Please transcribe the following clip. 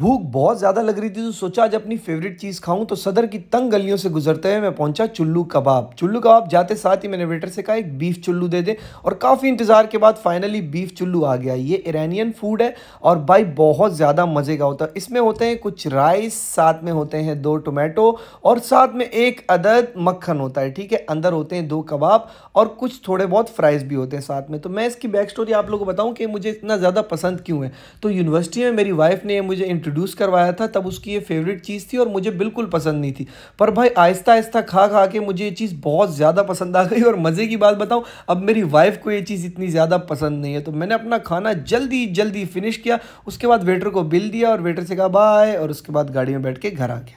भूख बहुत ज़्यादा लग रही थी तो सोचा आज अपनी फेवरेट चीज़ खाऊं तो सदर की तंग गलियों से गुजरते हुए मैं पहुंचा चुल्लू कबाब चुल्लू कबाब जाते साथ ही मैंने वेटर से कहा एक बीफ चुल्लू दे दे और काफ़ी इंतज़ार के बाद फाइनली बीफ चुल्लू आ गया ये इरानियन फूड है और भाई बहुत ज़्यादा मज़े का होता है इसमें होते हैं कुछ राइस साथ में होते हैं दो टोमेटो और साथ में एक अदद मक्खन होता है ठीक है अंदर होते हैं दो कबाब और कुछ थोड़े बहुत फ्राइज़ भी होते हैं साथ में तो मैं इसकी बैक स्टोरी आप लोगों को बताऊँ कि मुझे इतना ज़्यादा पसंद क्यों है तो यूनिवर्सिटी में मेरी वाइफ ने मुझे इंट्रो इंट्रोड्यूस करवाया था तब उसकी ये फेवरेट चीज़ थी और मुझे बिल्कुल पसंद नहीं थी पर भाई आहिस्ता आहिस्ता खा खा के मुझे ये चीज़ बहुत ज़्यादा पसंद आ गई और मज़े की बात बताऊँ अब मेरी वाइफ को ये चीज़ इतनी ज़्यादा पसंद नहीं है तो मैंने अपना खाना जल्दी जल्दी फिनिश किया उसके बाद वेटर को बिल दिया और वेटर से कहा बाय और उसके बाद गाड़ी में बैठ के घर आ गया